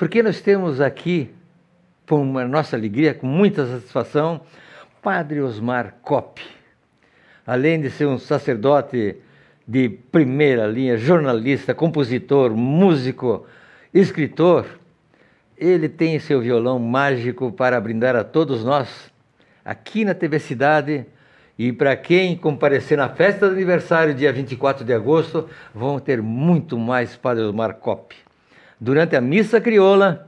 porque nós temos aqui, com uma nossa alegria, com muita satisfação, Padre Osmar Kopp. Além de ser um sacerdote de primeira linha, jornalista, compositor, músico, escritor, ele tem seu violão mágico para brindar a todos nós, aqui na TV Cidade. E para quem comparecer na festa do aniversário, dia 24 de agosto, vão ter muito mais Padre Osmar Kopp. Durante a Missa Crioula,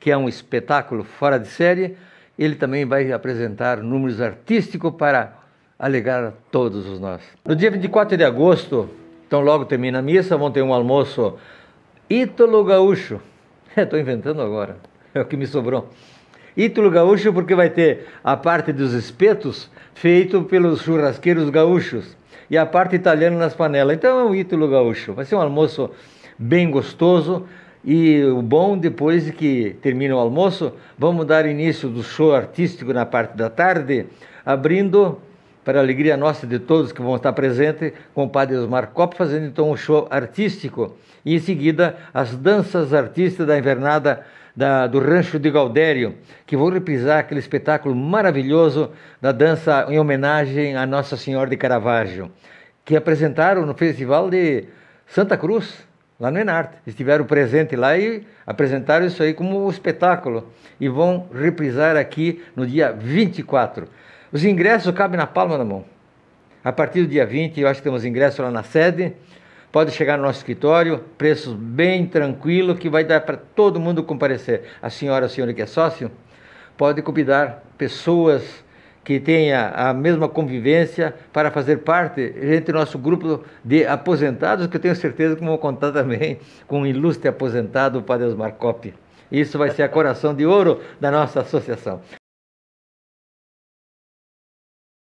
que é um espetáculo fora de série, ele também vai apresentar números artísticos para alegar a todos os nós. No dia 24 de agosto, então logo termina a missa, vão ter um almoço Ítalo Gaúcho. Estou inventando agora, é o que me sobrou. Ítalo Gaúcho porque vai ter a parte dos espetos feito pelos churrasqueiros gaúchos e a parte italiana nas panelas. Então é um Ítalo Gaúcho. Vai ser um almoço bem gostoso. E o bom, depois que termina o almoço, vamos dar início do show artístico na parte da tarde, abrindo, para a alegria nossa de todos que vão estar presentes, com o padre Osmar Kopp fazendo então um show artístico. E em seguida, as danças artistas da invernada da, do Rancho de Galdério, que vão reprisar aquele espetáculo maravilhoso da dança em homenagem a Nossa Senhora de Caravaggio, que apresentaram no Festival de Santa Cruz lá no Enarte. Estiveram presentes lá e apresentaram isso aí como um espetáculo. E vão reprisar aqui no dia 24. Os ingressos cabem na palma da mão. A partir do dia 20, eu acho que temos ingressos lá na sede. Pode chegar no nosso escritório, preços bem tranquilo que vai dar para todo mundo comparecer. A senhora, a senhora que é sócio, pode convidar pessoas que tenha a mesma convivência para fazer parte entre nosso grupo de aposentados, que eu tenho certeza que vão contar também com o ilustre aposentado, o Padre Osmar Coppi. Isso vai ser a coração de ouro da nossa associação.